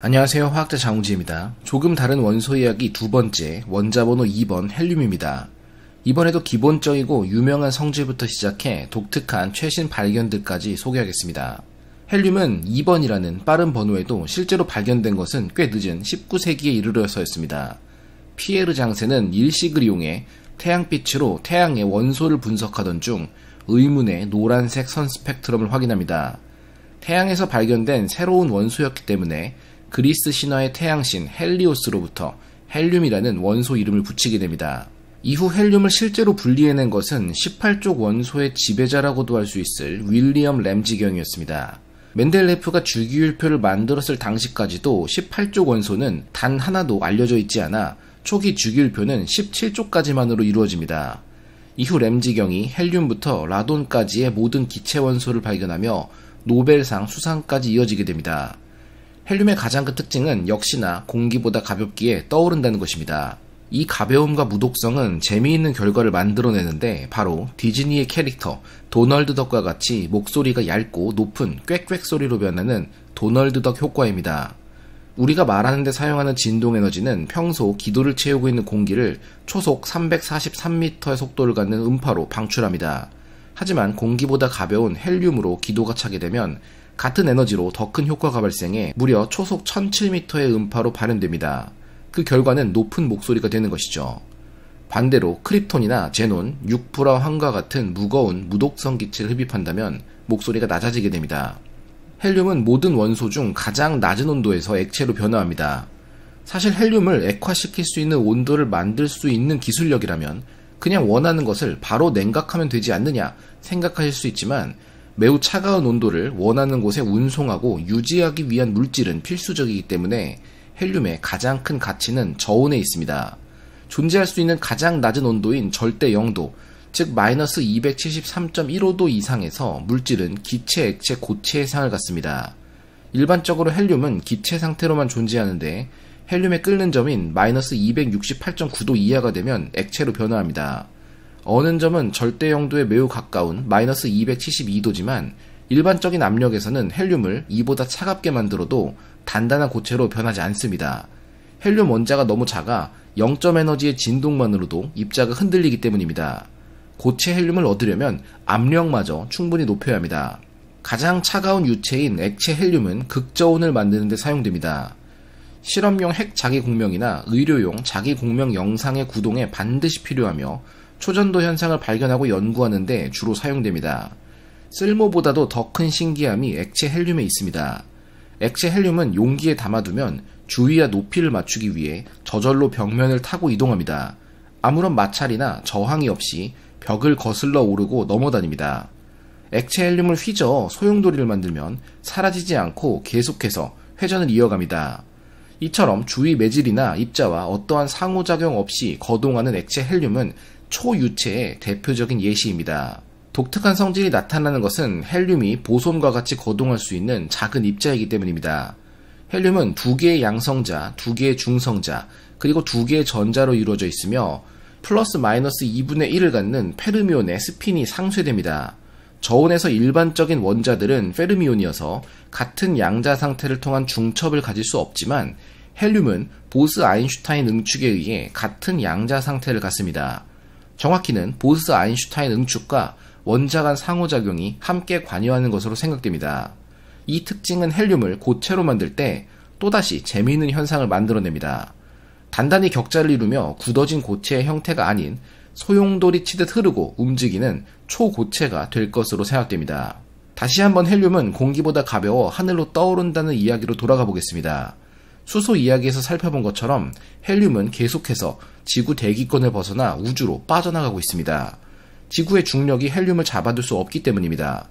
안녕하세요. 화학자 장웅지입니다 조금 다른 원소 이야기 두 번째, 원자번호 2번 헬륨입니다. 이번에도 기본적이고 유명한 성질부터 시작해 독특한 최신 발견들까지 소개하겠습니다. 헬륨은 2번이라는 빠른 번호에도 실제로 발견된 것은 꽤 늦은 19세기에 이르러서였습니다. 피에르 장세는 일식을 이용해 태양빛으로 태양의 원소를 분석하던 중 의문의 노란색 선 스펙트럼을 확인합니다. 태양에서 발견된 새로운 원소였기 때문에 그리스 신화의 태양신 헬리오스로부터 헬륨이라는 원소 이름을 붙이게 됩니다. 이후 헬륨을 실제로 분리해낸 것은 18쪽 원소의 지배자라고도 할 수 있을 윌리엄 램지경이었습니다. 맨델레프가 주기율표를 만들었을 당시까지도 18쪽 원소는 단 하나도 알려져 있지 않아 초기 주기율표는 17쪽까지만으로 이루어집니다. 이후 램지경이 헬륨부터 라돈까지의 모든 기체 원소를 발견하며 노벨상 수상까지 이어지게 됩니다. 헬륨의 가장 큰 특징은 역시나 공기보다 가볍기에 떠오른다는 것입니다. 이 가벼움과 무독성은 재미있는 결과를 만들어내는데 바로 디즈니의 캐릭터 도널드 덕과 같이 목소리가 얇고 높은 꽥꽥 소리로 변하는 도널드 덕 효과입니다. 우리가 말하는데 사용하는 진동 에너지는 평소 기도를 채우고 있는 공기를 초속 343m의 속도를 갖는 음파로 방출합니다. 하지만 공기보다 가벼운 헬륨으로 기도가 차게 되면 같은 에너지로 더 큰 효과가 발생해 무려 초속 1007m의 음파로 발현됩니다. 그 결과는 높은 목소리가 되는 것이죠. 반대로 크립톤이나 제논, 6프라 황과 같은 무거운 무독성 기체를 흡입한다면 목소리가 낮아지게 됩니다. 헬륨은 모든 원소 중 가장 낮은 온도에서 액체로 변화합니다. 사실 헬륨을 액화시킬 수 있는 온도를 만들 수 있는 기술력이라면 그냥 원하는 것을 바로 냉각하면 되지 않느냐 생각하실 수 있지만 매우 차가운 온도를 원하는 곳에 운송하고 유지하기 위한 물질은 필수적이기 때문에 헬륨의 가장 큰 가치는 저온에 있습니다. 존재할 수 있는 가장 낮은 온도인 절대 0도, 즉 마이너스 273.15도 이상에서 물질은 기체, 액체, 고체의 상을 갖습니다. 일반적으로 헬륨은 기체 상태로만 존재하는데 헬륨의 끓는 점인 마이너스 268.9도 이하가 되면 액체로 변화합니다. 어는 점은 절대 영도에 매우 가까운 마이너스 272도지만 일반적인 압력에서는 헬륨을 이보다 차갑게 만들어도 단단한 고체로 변하지 않습니다. 헬륨 원자가 너무 작아 0점 에너지의 진동만으로도 입자가 흔들리기 때문입니다. 고체 헬륨을 얻으려면 압력마저 충분히 높여야 합니다. 가장 차가운 유체인 액체 헬륨은 극저온을 만드는 데 사용됩니다. 실험용 핵 자기공명이나 의료용 자기공명 영상의 구동에 반드시 필요하며 초전도 현상을 발견하고 연구하는데 주로 사용됩니다. 쓸모보다도 더 큰 신기함이 액체 헬륨에 있습니다. 액체 헬륨은 용기에 담아두면 주위와 높이를 맞추기 위해 저절로 벽면을 타고 이동합니다. 아무런 마찰이나 저항이 없이 벽을 거슬러 오르고 넘어다닙니다. 액체 헬륨을 휘저 소용돌이를 만들면 사라지지 않고 계속해서 회전을 이어갑니다. 이처럼 주위 매질이나 입자와 어떠한 상호작용 없이 거동하는 액체 헬륨은 초유체의 대표적인 예시입니다. 독특한 성질이 나타나는 것은 헬륨이 보손과 같이 거동할 수 있는 작은 입자이기 때문입니다. 헬륨은 두 개의 양성자, 두 개의 중성자, 그리고 두 개의 전자로 이루어져 있으며 플러스 마이너스 2분의 1을 갖는 페르미온의 스핀이 상쇄됩니다. 저온에서 일반적인 원자들은 페르미온이어서 같은 양자 상태를 통한 중첩을 가질 수 없지만 헬륨은 보스 아인슈타인 응축에 의해 같은 양자 상태를 갖습니다. 정확히는 보스 아인슈타인 응축과 원자 간 상호작용이 함께 관여하는 것으로 생각됩니다. 이 특징은 헬륨을 고체로 만들 때 또다시 재미있는 현상을 만들어냅니다. 단단히 격자를 이루며 굳어진 고체의 형태가 아닌 소용돌이 치듯 흐르고 움직이는 초고체가 될 것으로 생각됩니다. 다시 한번 헬륨은 공기보다 가벼워 하늘로 떠오른다는 이야기로 돌아가 보겠습니다. 수소 이야기에서 살펴본 것처럼 헬륨은 계속해서 지구 대기권을 벗어나 우주로 빠져나가고 있습니다. 지구의 중력이 헬륨을 잡아둘 수 없기 때문입니다.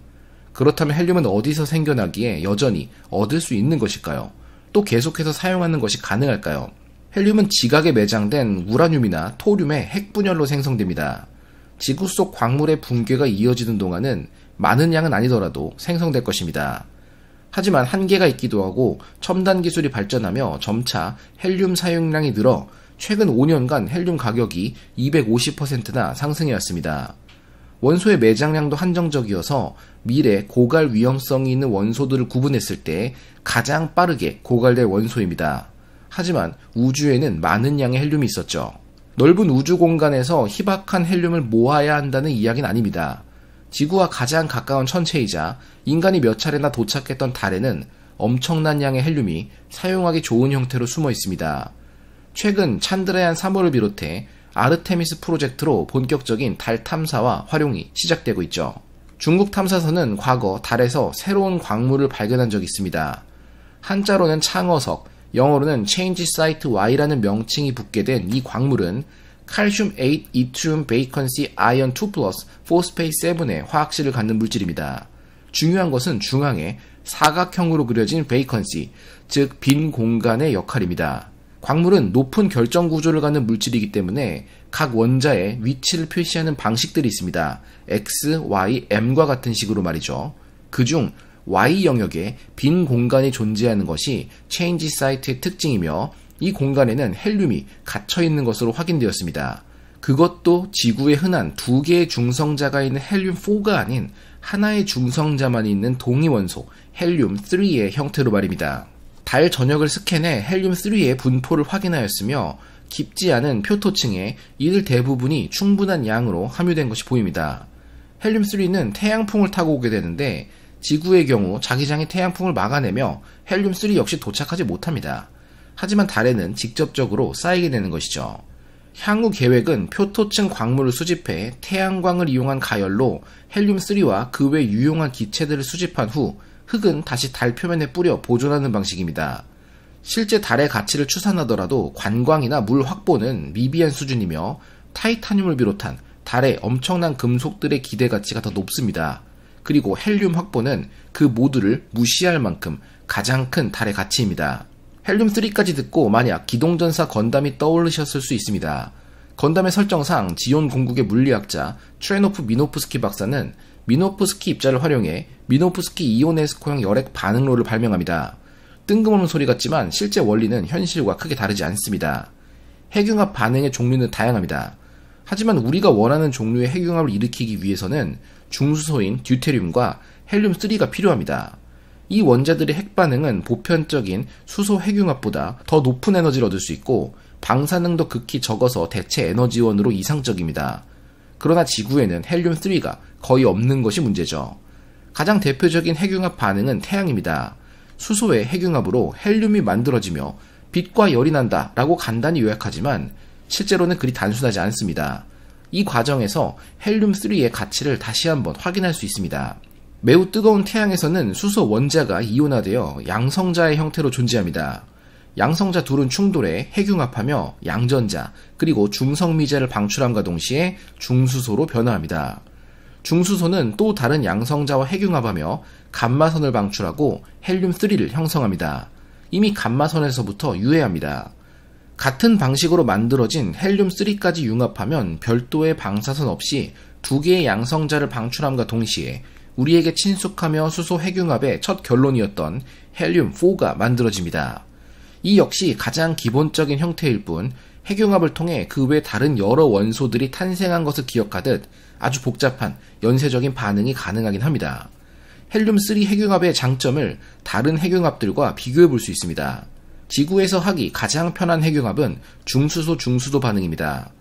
그렇다면 헬륨은 어디서 생겨나기에 여전히 얻을 수 있는 것일까요? 또 계속해서 사용하는 것이 가능할까요? 헬륨은 지각에 매장된 우라늄이나 토륨의 핵분열로 생성됩니다. 지구 속 광물의 붕괴가 이어지는 동안은 많은 양은 아니더라도 생성될 것입니다. 하지만 한계가 있기도 하고 첨단 기술이 발전하며 점차 헬륨 사용량이 늘어 최근 5년간 헬륨 가격이 250%나 상승해왔습니다. 원소의 매장량도 한정적이어서 미래 고갈 위험성이 있는 원소들을 구분했을 때 가장 빠르게 고갈될 원소입니다. 하지만 우주에는 많은 양의 헬륨이 있었죠. 넓은 우주 공간에서 희박한 헬륨을 모아야 한다는 이야기는 아닙니다. 지구와 가장 가까운 천체이자 인간이 몇 차례나 도착했던 달에는 엄청난 양의 헬륨이 사용하기 좋은 형태로 숨어 있습니다. 최근 찬드레안 3호를 비롯해 아르테미스 프로젝트로 본격적인 달 탐사와 활용이 시작되고 있죠. 중국 탐사선은 과거 달에서 새로운 광물을 발견한 적이 있습니다. 한자로는 창어석, 영어로는 Change Site Y라는 명칭이 붙게 된 이 광물은 칼슘 8, 이트륨, 베이컨시, 아이언 2 플러스, 포스페이 스 7의 화학실을 갖는 물질입니다. 중요한 것은 중앙에 사각형으로 그려진 베이컨시, 즉빈 공간의 역할입니다. 광물은 높은 결정 구조를 갖는 물질이기 때문에 각 원자의 위치를 표시하는 방식들이 있습니다. X, Y, M과 같은 식으로 말이죠. 그 중 Y 영역에 빈 공간이 존재하는 것이 체인지 사이트의 특징이며 이 공간에는 헬륨이 갇혀 있는 것으로 확인되었습니다. 그것도 지구에 흔한 두 개의 중성자가 있는 헬륨4가 아닌 하나의 중성자만 있는 동위원소 헬륨3의 형태로 말입니다. 달 전역을 스캔해 헬륨3의 분포를 확인하였으며 깊지 않은 표토층에 이들 대부분이 충분한 양으로 함유된 것이 보입니다. 헬륨3는 태양풍을 타고 오게 되는데 지구의 경우 자기장이 태양풍을 막아내며 헬륨3 역시 도착하지 못합니다. 하지만 달에는 직접적으로 쌓이게 되는 것이죠. 향후 계획은 표토층 광물을 수집해 태양광을 이용한 가열로 헬륨3와 그 외 유용한 기체들을 수집한 후 흙은 다시 달 표면에 뿌려 보존하는 방식입니다. 실제 달의 가치를 추산하더라도 관광이나 물 확보는 미비한 수준이며 타이타늄을 비롯한 달의 엄청난 금속들의 기대 가치가 더 높습니다. 그리고 헬륨 확보는 그 모두를 무시할 만큼 가장 큰 달의 가치입니다. 헬륨3까지 듣고 만약 기동전사 건담이 떠오르셨을수 있습니다. 건담의 설정상 지온 공국의 물리학자 트레노프 미노프스키 박사는 미노프스키 입자를 활용해 미노프스키 이온에스코형열핵 반응로를 발명합니다. 뜬금없는 소리 같지만 실제 원리는 현실과 크게 다르지 않습니다. 핵융합 반응의 종류는 다양합니다. 하지만 우리가 원하는 종류의 핵융합을 일으키기 위해서는 중수소인 듀테륨과 헬륨3가 필요합니다. 이 원자들의 핵반응은 보편적인 수소 핵융합보다 더 높은 에너지를 얻을 수 있고 방사능도 극히 적어서 대체 에너지원으로 이상적입니다. 그러나 지구에는 헬륨3가 거의 없는 것이 문제죠. 가장 대표적인 핵융합 반응은 태양입니다. 수소의 핵융합으로 헬륨이 만들어지며 빛과 열이 난다 라고 간단히 요약하지만 실제로는 그리 단순하지 않습니다. 이 과정에서 헬륨3의 가치를 다시 한번 확인할 수 있습니다. 매우 뜨거운 태양에서는 수소 원자가 이온화되어 양성자의 형태로 존재합니다. 양성자 둘은 충돌해 핵융합하며 양전자 그리고 중성미제를 방출함과 동시에 중수소로 변화합니다. 중수소는 또 다른 양성자와 핵융합하며 감마선을 방출하고 헬륨3를 형성합니다. 이미 감마선에서부터 유해합니다. 같은 방식으로 만들어진 헬륨3까지 융합하면 별도의 방사선 없이 두 개의 양성자를 방출함과 동시에 우리에게 친숙하며 수소 핵융합의 첫 결론이었던 헬륨4가 만들어집니다. 이 역시 가장 기본적인 형태일 뿐 핵융합을 통해 그 외 다른 여러 원소들이 탄생한 것을 기억하듯 아주 복잡한 연쇄적인 반응이 가능하긴 합니다. 헬륨3 핵융합의 장점을 다른 핵융합들과 비교해 볼 수 있습니다. 지구에서 하기 가장 편한 핵융합은 중수소 중수도 반응입니다.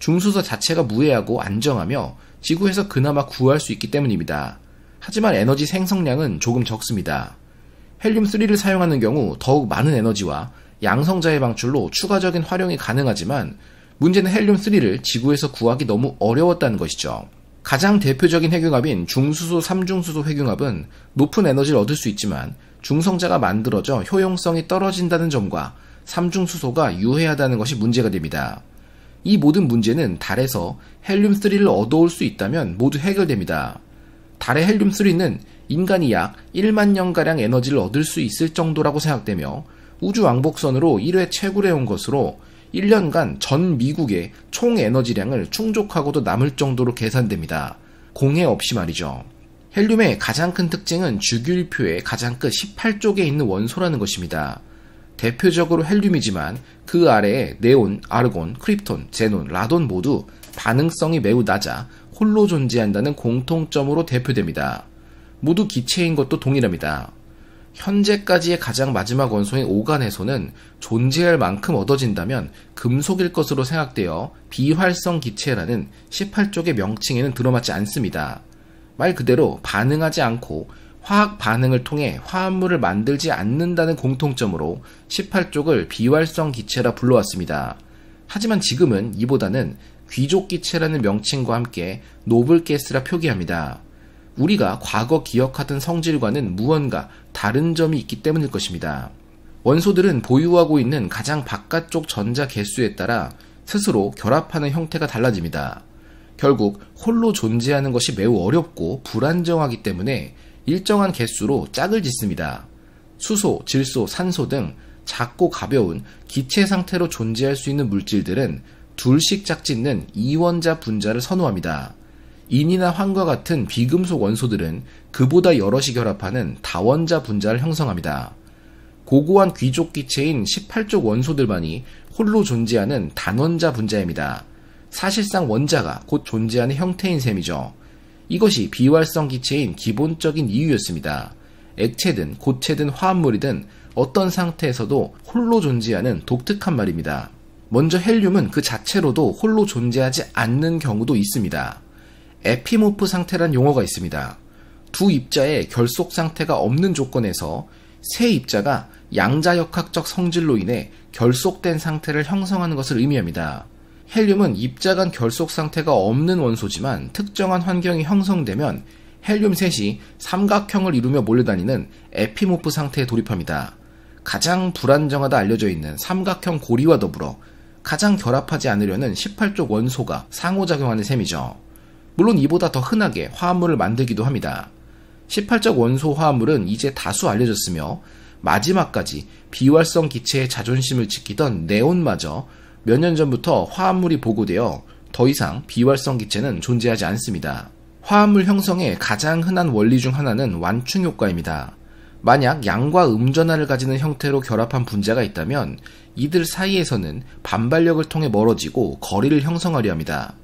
중수소 자체가 무해하고 안정하며 지구에서 그나마 구할 수 있기 때문입니다. 하지만 에너지 생성량은 조금 적습니다. 헬륨3를 사용하는 경우 더욱 많은 에너지와 양성자의 방출로 추가적인 활용이 가능하지만 문제는 헬륨3를 지구에서 구하기 너무 어려웠다는 것이죠. 가장 대표적인 핵융합인 중수소 3중수소 핵융합은 높은 에너지를 얻을 수 있지만 중성자가 만들어져 효용성이 떨어진다는 점과 3중수소가 유해하다는 것이 문제가 됩니다. 이 모든 문제는 달에서 헬륨3를 얻어올 수 있다면 모두 해결됩니다. 달의 헬륨3는 인간이 약 1만 년가량 에너지를 얻을 수 있을 정도라고 생각되며 우주 왕복선으로 1회 채굴해온 것으로 1년간 전 미국의 총 에너지량을 충족하고도 남을 정도로 계산됩니다. 공해 없이 말이죠. 헬륨의 가장 큰 특징은 주기율표의 가장 끝 18쪽에 있는 원소라는 것입니다. 대표적으로 헬륨이지만 그 아래에 네온, 아르곤, 크립톤, 제논, 라돈 모두 반응성이 매우 낮아 홀로 존재한다는 공통점으로 대표됩니다. 모두 기체인 것도 동일합니다. 현재까지의 가장 마지막 원소인 오간에서는 존재할 만큼 얻어진다면 금속일 것으로 생각되어 비활성 기체라는 18쪽의 명칭에는 들어맞지 않습니다. 말 그대로 반응하지 않고 화학 반응을 통해 화합물을 만들지 않는다는 공통점으로 18쪽을 비활성 기체라 불러왔습니다. 하지만 지금은 이보다는 귀족 기체라는 명칭과 함께 노블 게스라 표기합니다. 우리가 과거 기억하던 성질과는 무언가 다른 점이 있기 때문일 것입니다. 원소들은 보유하고 있는 가장 바깥쪽 전자 개수에 따라 스스로 결합하는 형태가 달라집니다. 결국 홀로 존재하는 것이 매우 어렵고 불안정하기 때문에 일정한 개수로 짝을 짓습니다. 수소, 질소, 산소 등 작고 가벼운 기체 상태로 존재할 수 있는 물질들은 줄씩 짝짓는 이원자 분자를 선호합니다. 인이나 황과 같은 비금속 원소들은 그보다 여럿이 결합하는 다원자 분자를 형성합니다. 고고한 귀족 기체인 18족 원소들만이 홀로 존재하는 단원자 분자입니다. 사실상 원자가 곧 존재하는 형태인 셈이죠. 이것이 비활성 기체인 기본적인 이유였습니다. 액체든 고체든 화합물이든 어떤 상태에서도 홀로 존재하는 독특한 말입니다. 먼저 헬륨은 그 자체로도 홀로 존재하지 않는 경우도 있습니다. 에피모프 상태란 용어가 있습니다. 두 입자의 결속 상태가 없는 조건에서 세 입자가 양자역학적 성질로 인해 결속된 상태를 형성하는 것을 의미합니다. 헬륨은 입자 간 결속 상태가 없는 원소지만 특정한 환경이 형성되면 헬륨3이 삼각형을 이루며 몰려다니는 에피모프 상태에 돌입합니다. 가장 불안정하다 알려져 있는 삼각형 고리와 더불어 가장 결합하지 않으려는 18쪽 원소가 상호작용하는 셈이죠. 물론 이보다 더 흔하게 화합물을 만들기도 합니다. 1 8쪽 원소 화합물은 이제 다수 알려졌으며 마지막까지 비활성 기체의 자존심을 지키던 네온마저 몇 년 전부터 화합물이 보고되어 더 이상 비활성 기체는 존재하지 않습니다. 화합물 형성의 가장 흔한 원리 중 하나는 완충 효과입니다. 만약 양과 음전화를 가지는 형태로 결합한 분자가 있다면 이들 사이에서는 반발력을 통해 멀어지고 거리를 형성하려 합니다.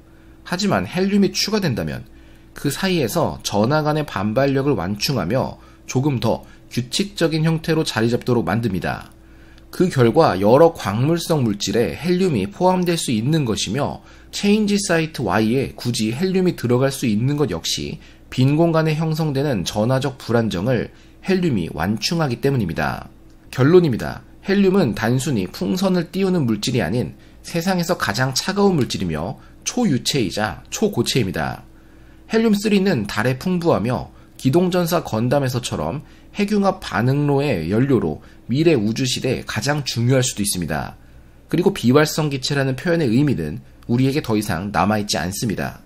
하지만 헬륨이 추가된다면 그 사이에서 전화 간의 반발력을 완충하며 조금 더 규칙적인 형태로 자리 잡도록 만듭니다. 그 결과 여러 광물성 물질에 헬륨이 포함될 수 있는 것이며 체인지 사이트 Y에 굳이 헬륨이 들어갈 수 있는 것 역시 빈 공간에 형성되는 전화적 불안정을 헬륨이 완충하기 때문입니다. 결론입니다. 헬륨은 단순히 풍선을 띄우는 물질이 아닌 세상에서 가장 차가운 물질이며 초유체이자 초고체입니다. 헬륨3는 달에 풍부하며 기동전사 건담에서처럼 핵융합 반응로의 연료로 미래 우주시대에 가장 중요할 수도 있습니다. 그리고 비활성 기체라는 표현의 의미는 우리에게 더 이상 남아있지 않습니다.